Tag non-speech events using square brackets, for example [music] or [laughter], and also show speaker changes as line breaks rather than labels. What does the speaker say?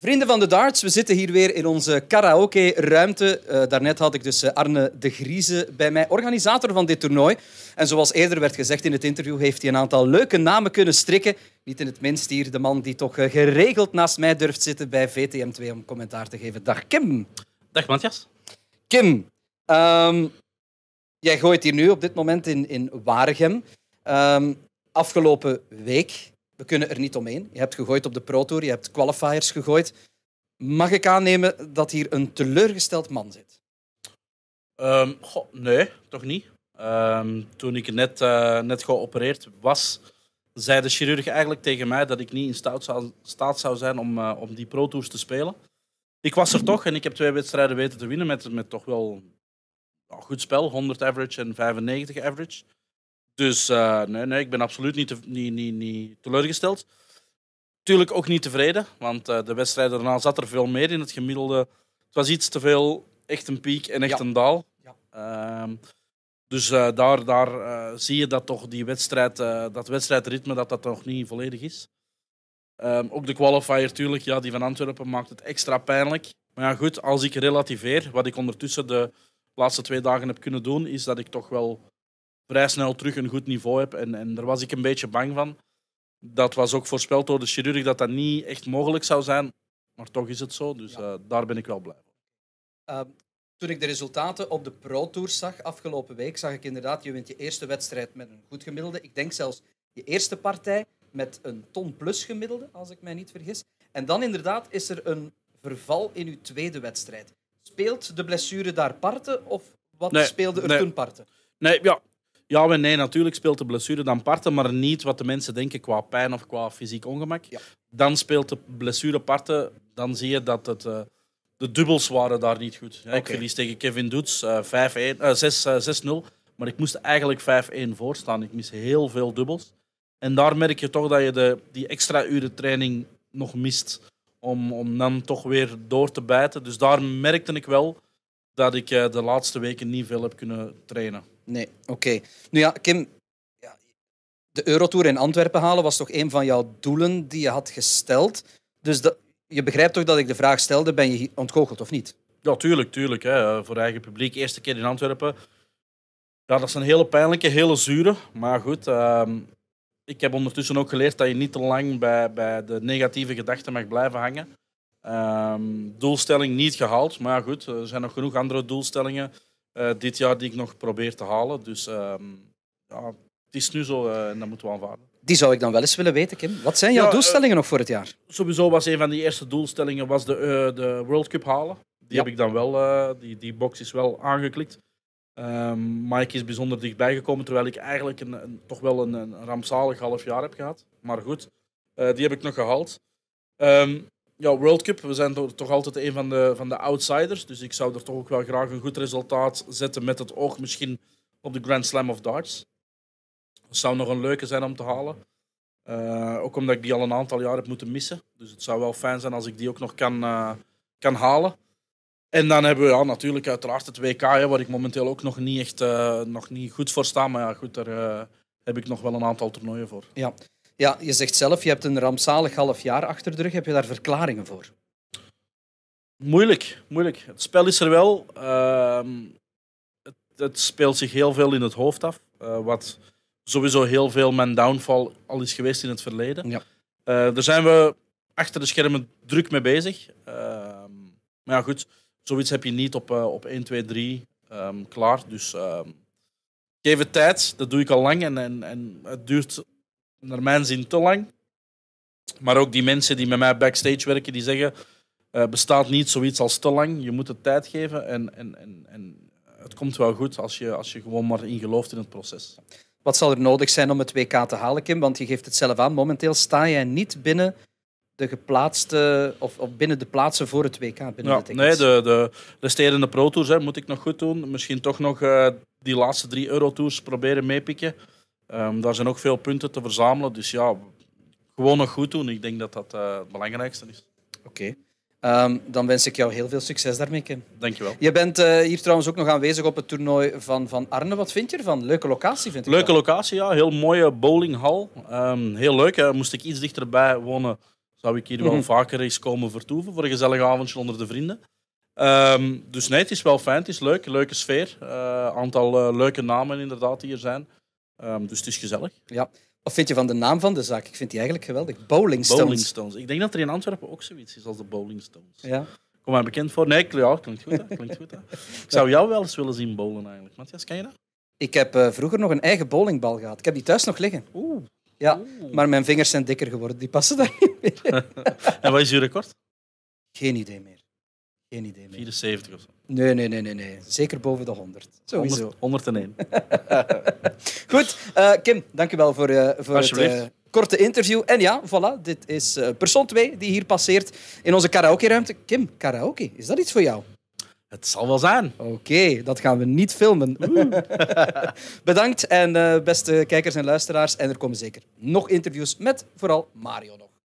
Vrienden van de darts, we zitten hier weer in onze karaoke-ruimte. Eh, daarnet had ik dus eh, Arne de Grieze bij mij, organisator van dit toernooi. En zoals eerder werd gezegd in het interview, heeft hij een aantal leuke namen kunnen strikken. Niet in het minst hier de man die toch eh, geregeld naast mij durft zitten bij VTM2 om commentaar te geven. Dag Kim. Dag Matthias. Kim, ehm, jij gooit hier nu op dit moment in, in Waregem. Ehm, afgelopen week we kunnen er niet omheen. Je hebt gegooid op de Pro Tour, je hebt qualifiers gegooid. Mag ik aannemen dat hier een teleurgesteld man zit?
Um, nee, toch niet. Ehm, toen ik net, uh, net geopereerd was, zei de chirurg eigenlijk tegen mij dat ik niet in staat zou, staat zou zijn om, eh, om die Pro Tours te spelen. Ik was er toch en ik heb twee wedstrijden weten te winnen met, met toch wel goed spel, 100 average en 95 average. Dus eh, nee, nee, ik ben absoluut niet, niet, niet, niet teleurgesteld. Tuurlijk ook niet tevreden, want eh, de wedstrijd daarna zat er veel meer in het gemiddelde. Het was iets te veel, echt een piek en echt een daal. Ehm, dus eh, daar, daar zie je dat toch die wedstrijd, dat wedstrijdritme dat dat nog niet volledig is. Ehm, ook de qualifier, tuurlijk, ja, die van Antwerpen maakt het extra pijnlijk. Maar ja, goed, als ik relativeer, wat ik ondertussen de laatste twee dagen heb kunnen doen, is dat ik toch wel vrij snel terug een goed niveau heb. En, en daar was ik een beetje bang van. Dat was ook voorspeld door de chirurg dat dat niet echt mogelijk zou zijn. Maar toch is het zo, dus eh, daar ben ik wel blij voor.
Eh, toen ik de resultaten op de Pro Tour zag afgelopen week, zag ik inderdaad, je wint je eerste wedstrijd met een goed gemiddelde. Ik denk zelfs je eerste partij met een ton plus gemiddelde, als ik mij niet vergis. En dan inderdaad is er een verval in uw tweede wedstrijd. Speelt de blessure daar parten of wat speelde er nee. toen parten?
Nee, ja, ja en nee, natuurlijk speelt de blessure dan parten, maar niet wat de mensen denken qua pijn of qua fysiek ongemak. Dan speelt de blessure parten, dan zie je dat het, eh, de dubbels waren daar niet goed. Ja, Ik verlies tegen Kevin Doets 6-0, eh, eh, maar ik moest eigenlijk 5-1 voorstaan. Ik mis heel veel dubbels. En daar merk je toch dat je de, die extra uren training nog mist om, om dan toch weer door te bijten. Dus daar merkte ik wel dat ik de laatste weken
niet veel heb kunnen trainen. Nee, oké. Nu ja, Kim, de Eurotour in Antwerpen halen was toch een van jouw doelen die je had gesteld. Dus je begrijpt toch dat ik de vraag stelde, ben je ontgoocheld of niet?
Ja, tuurlijk, tuurlijk. Hè. Eh, voor eigen publiek, eerste keer in Antwerpen. Ja, dat is een hele pijnlijke, hele zure. Maar goed, ehm, ik heb ondertussen ook geleerd dat je niet te lang bij, bij de negatieve gedachten mag blijven hangen. Ehm, doelstelling niet gehaald, maar goed, er zijn nog genoeg andere doelstellingen eh, dit jaar die ik nog probeer te halen. Dus ehm, ja, het is nu zo eh, en dat moeten we aanvaarden.
Die zou ik dan wel eens willen weten, Kim. Wat zijn jouw eh, doelstellingen nog voor het jaar?
Sowieso was een van die eerste doelstellingen was de, de World Cup halen. Die heb ik dan wel, die, die box is wel aangeklikt. Um, Mike is bijzonder dichtbij gekomen, terwijl ik eigenlijk een, toch wel een, een, rampzalig half jaar heb gehad. Maar goed, die heb ik nog gehaald. Ehm, ja, World Cup, we zijn toch altijd een van de, van de outsiders. Dus ik zou er toch ook wel graag een goed resultaat zetten met het oog misschien op de Grand Slam of Darts. Dat zou nog een leuke zijn om te halen. Eh, ook omdat ik die al een aantal jaar heb moeten missen. Dus het zou wel fijn zijn als ik die ook nog kan, eh, kan halen. En dan hebben we ja, natuurlijk uiteraard het WK, hè, waar ik momenteel ook nog niet echt eh, nog niet goed voor sta. Maar ja, goed, daar heb ik nog wel een aantal toernooien voor.
Ja. Ja, je zegt zelf, je hebt een rampzalig half jaar achter de rug. Heb je daar verklaringen voor?
Moeilijk, moeilijk. Het spel is er wel. Ehm, het, het, speelt zich heel veel in het hoofd af. Eh, wat sowieso heel veel mijn downfall al is geweest in het verleden. Ja. Uh, daar zijn we achter de schermen druk mee bezig. Ehm, maar ja, goed, zoiets heb je niet op, eh, op 1, 2, 3 klaar. Dus ehm, geef het tijd. Dat doe ik al lang. En, en, en het duurt naar mijn zin te lang. Maar ook die mensen die met mij backstage werken, die zeggen... Uh, bestaat niet zoiets als te lang. Je moet het tijd geven en, en, en, en het komt
wel goed als je, als je gewoon maar in gelooft in het proces. Wat zal er nodig zijn om het WK te halen, Kim? Want je geeft het zelf aan. Momenteel sta jij niet binnen de geplaatste of, of binnen de plaatsen voor het WK. Binnen ja, nee, de,
de resterende Pro Tours hè, moet ik nog goed doen. Misschien toch nog eh, die laatste drie Euro Tours proberen meepikken. Ehm, daar zijn ook veel punten te
verzamelen. Dus ja, gewoon nog goed doen. Ik denk dat dat eh, het belangrijkste is. Oké. Ehm, dan wens ik jou heel veel succes daarmee, Kim. Dankjewel. Je bent eh, hier trouwens ook nog aanwezig op het toernooi van, van Arne. Wat vind je ervan? Leuke locatie, vind ik. Leuke locatie, ja. Heel mooie bowlinghal.
Um, heel leuk. Hè. Moest ik iets dichterbij wonen, zou ik hier wel mhm. vaker eens komen vertoeven voor een gezellig avondje onder de vrienden. Um, dus nee, het is wel fijn. Het is leuk. Leuke sfeer. Een eh, aantal leuke namen inderdaad die hier zijn. Um, dus het is gezellig. Ja. Wat vind je van de naam van de zaak? Ik vind die eigenlijk geweldig. Bowling Stones. Ik denk dat er in Antwerpen ook zoiets is als de Bowling Stones. Ja. Kom maar bekend voor. Nee, ja, klinkt goed. Klinkt goed Ik zou jou wel eens willen zien bowlen
eigenlijk. Matthias, ken je dat? Ik heb eh, vroeger nog een eigen bowlingbal gehad. Ik heb die thuis nog liggen. Oeh. Ja, maar mijn vingers zijn dikker geworden. Die passen daar niet meer.
[laughs] en wat is je record?
Geen idee meer geen idee 74 of zo. Nee, nee, nee, nee, nee. Zeker boven de 100. Sowieso. 101. [laughs] Goed, eh, Kim, dankjewel voor, uh, voor het eh, korte interview. En ja, voilà, dit is persoon 2 die hier passeert in onze karaoke-ruimte. Kim, karaoke, is dat iets voor jou? Het zal wel zijn. Oké, dat gaan we niet filmen. [laughs] Bedankt en beste kijkers en luisteraars. En er komen zeker nog interviews met vooral Mario nog.